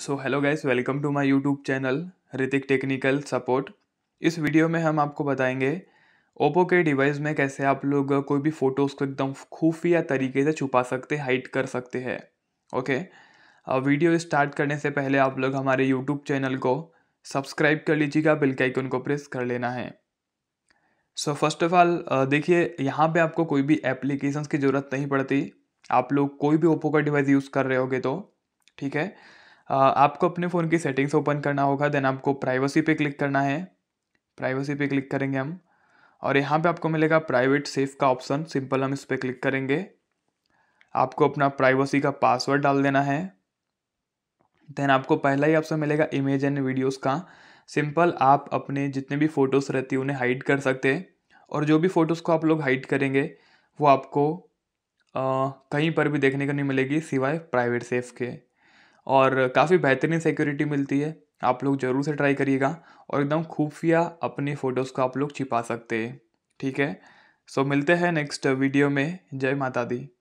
so hello guys welcome to my YouTube channel Ritik technical support इस video में हम आपको बताएंगे ओप्पो के डिवाइस में कैसे आप लोग कोई भी फ़ोटोज़ को एकदम खुफिया तरीके से छुपा सकते हाइड कर सकते हैं ओके वीडियो स्टार्ट करने से पहले आप लोग हमारे यूट्यूब चैनल को सब्सक्राइब कर लीजिएगा बिल के आइकन को प्रेस कर लेना है सो फर्स्ट ऑफ ऑल देखिए यहाँ पे आपको कोई भी एप्लीकेशंस की ज़रूरत नहीं पड़ती आप लोग कोई भी ओप्पो का डिवाइस यूज़ कर रहे होगे तो ठीक है आपको अपने फ़ोन की सेटिंग्स ओपन करना होगा देन आपको प्राइवेसी पे क्लिक करना है प्राइवेसी पे क्लिक करेंगे हम और यहाँ पे आपको मिलेगा प्राइवेट सेफ का ऑप्शन सिंपल हम इस पर क्लिक करेंगे आपको अपना प्राइवेसी का पासवर्ड डाल देना है देन आपको पहला ही ऑप्शन मिलेगा इमेज एंड वीडियोज़ का सिंपल आप अपने जितने भी फ़ोटोज़ रहती उन्हें हाइड कर सकते हैं और जो भी फ़ोटोज़ को आप लोग हाइड करेंगे वो आपको आ, कहीं पर भी देखने को नहीं मिलेगी सिवाय प्राइवेट सेफ के और काफ़ी बेहतरीन सिक्योरिटी मिलती है आप लोग ज़रूर से ट्राई करिएगा और एकदम खुफिया अपनी फ़ोटोज़ को आप लोग छिपा सकते हैं ठीक है सो मिलते हैं नेक्स्ट वीडियो में जय माता दी